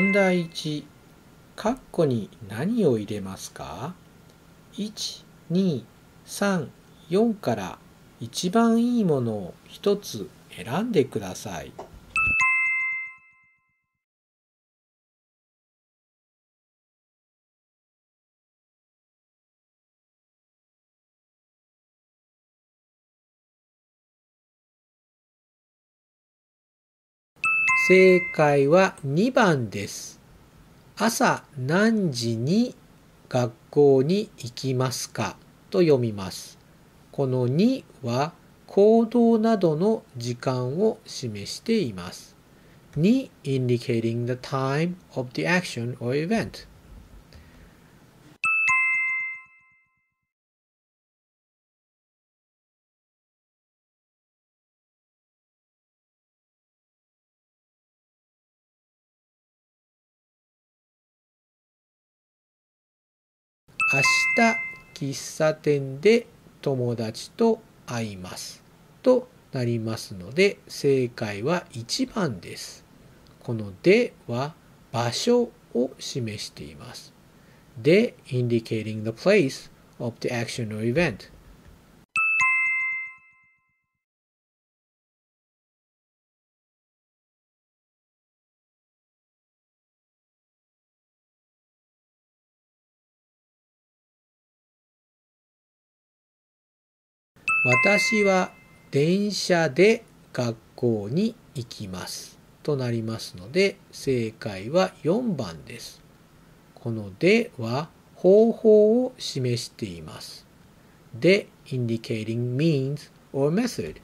問題1、カッコに何を入れますか ?1、2、3、4から一番いいものを一つ選んでください。正解は2番です。朝何時に学校に行きますかと読みます。この2は行動などの時間を示しています。2 indicating the time of the action or event。明日喫茶店で友達と会います。となりますので正解は1番です。このでは場所を示しています。で indicating the place of the action or event 私は電車で学校に行きます。となりますので、正解は4番です。このでは方法を示しています。で indicating means or method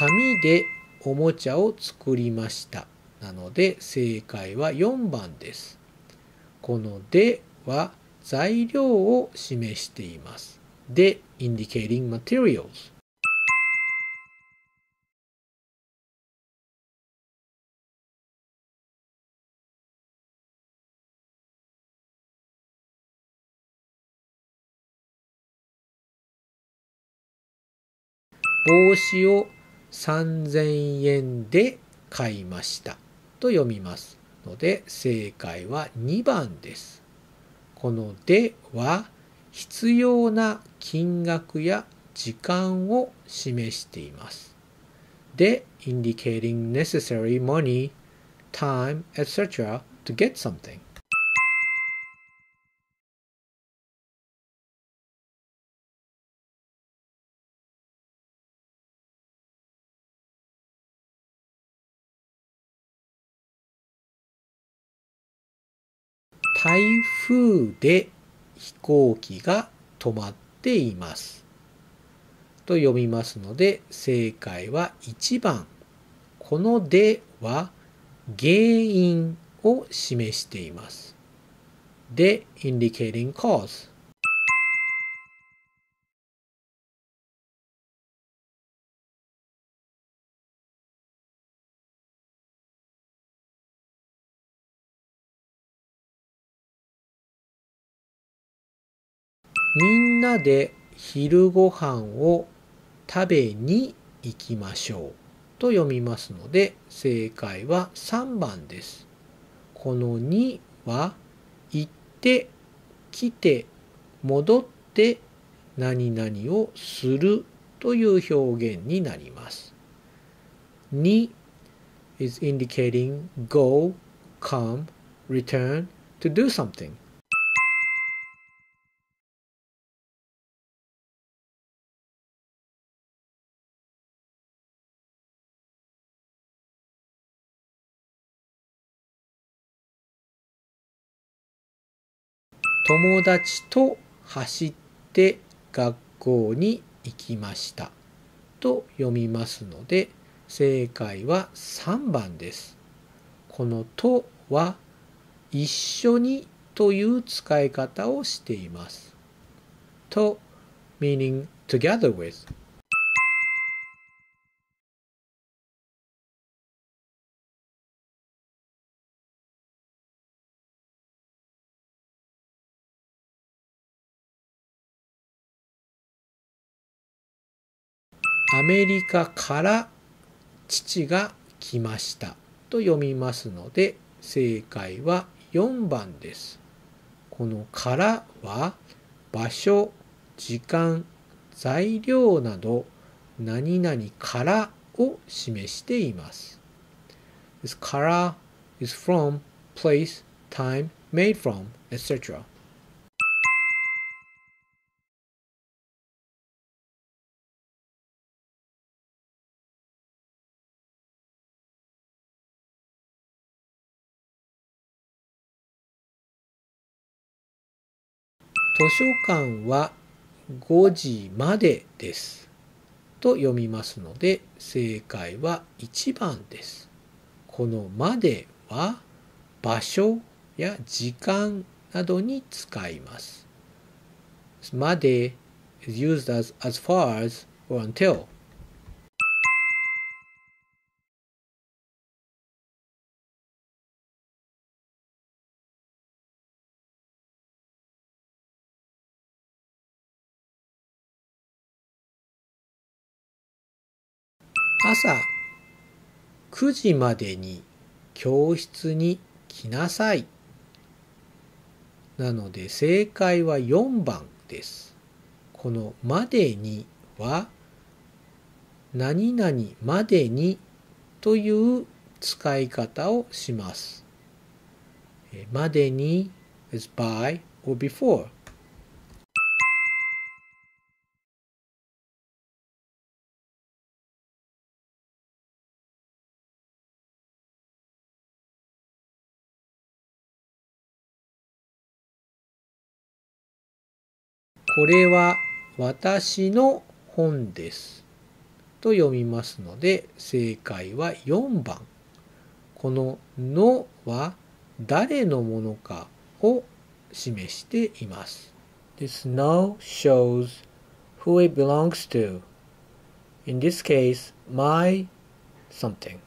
紙でおもちゃを作りました。なので正解は4番です。このでは材料を示しています。で indicating materials。帽子を3000円で買いましたと読みますので正解は2番です。この「で」は必要な金額や時間を示しています。で、indicating necessary money, time, etc. to get something. 台風で飛行機が止まっています。と読みますので正解は1番。このでは原因を示しています。で indicating cause。みんなで昼ご飯を食べに行きましょうと読みますので正解は3番です。この2は行って来て戻って何々をするという表現になります。に is indicating go, come, return, to do something. 友達と走って学校に行きましたと読みますので正解は3番です。この「と」は「一緒に」という使い方をしています。と meaning together with アメリカから父が来ましたと読みますので正解は4番です。このからは場所、時間、材料など何々からを示しています。から is from, place, time, made from, etc. 図書館は5時までです。と読みますので、正解は1番です。このまでは場所や時間などに使います。まで is used as as far as or until 朝9時までに教室に来なさい。なので正解は4番です。このまでには何々までにという使い方をします。までに is by or before。これは私の本です。と読みますので、正解は4番。こののは誰のものかを示しています。This no shows who it belongs to. In this case, my something.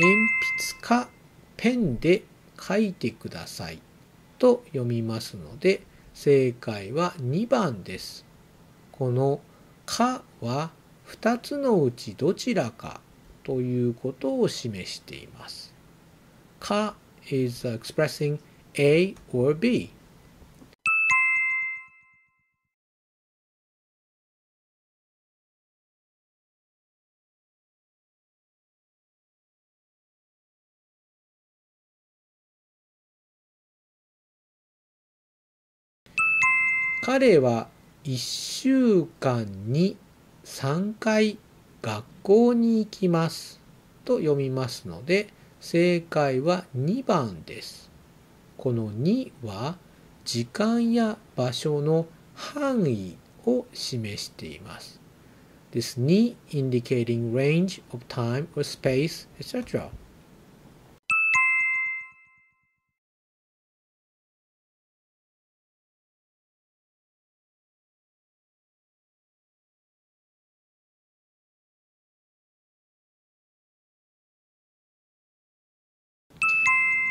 鉛筆かペンで書いてくださいと読みますので正解は2番です。この「か」は2つのうちどちらかということを示しています。か is expressing A or B 彼は1週間に3回学校に行きますと読みますので正解は2番です。この2は時間や場所の範囲を示しています。This 2 indicating range of time or space, etc.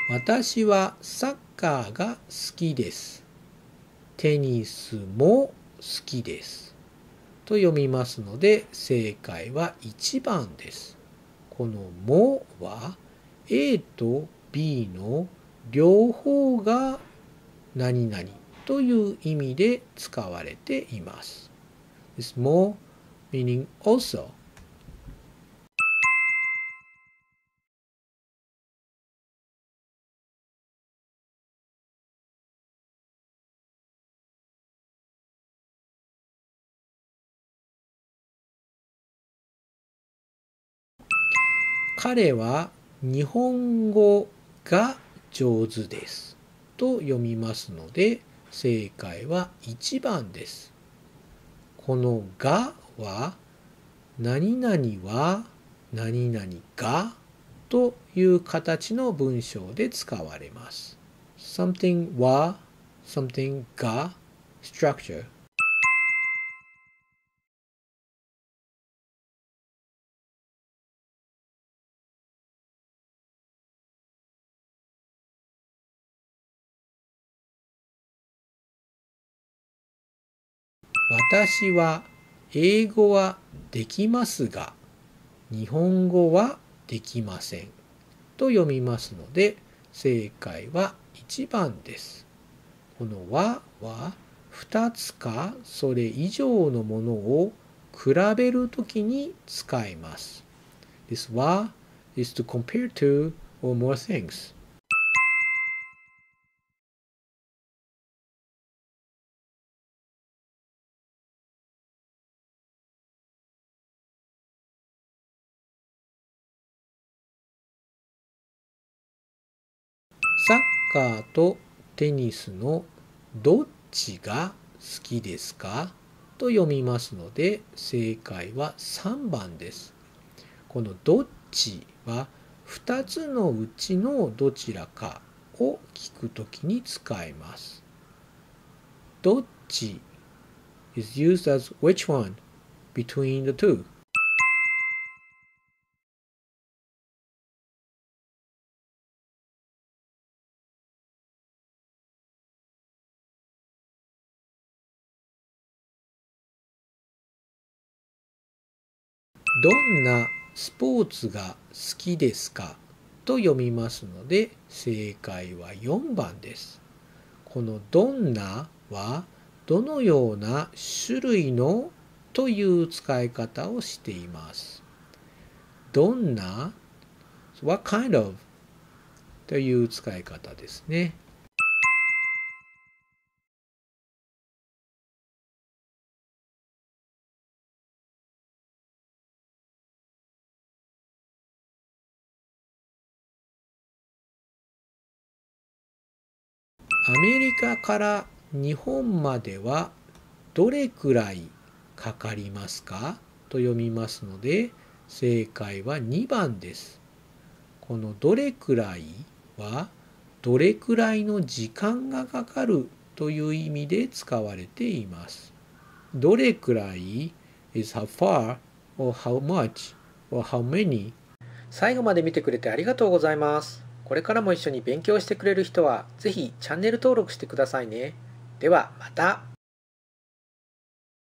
私はサッカーが好きです。テニスも好きです。と読みますので正解は1番です。この「も」は A と B の両方が何々という意味で使われています。This more meaning also 彼は日本語が上手です。と読みますので、正解は1番です。このがは、何々は、何々がという形の文章で使われます。something は、something が、structure 私は英語はできますが、日本語はできません。と読みますので、正解は1番です。この和は2つかそれ以上のものを比べるときに使います。This は is to compare to or more things. サッカーとテニスのどっちが好きですかと読みますので正解は3番です。この「どっち」は2つのうちのどちらかを聞くときに使います。どっち is used as which one between the two どんなスポーツが好きですかと読みますので正解は4番です。この「どんな」はどのような種類のという使い方をしています。どんな ?What kind of? という使い方ですね。アメリカから日本まではどれくらいかかりますかと読みますので正解は2番です。この「どれくらい」はどれくらいの時間がかかるという意味で使われています。どれくらい is how far or how much or how many 最後まで見てくれてありがとうございます。これからも一緒に勉強してくれる人は、ぜひチャンネル登録してくださいね。ではまた。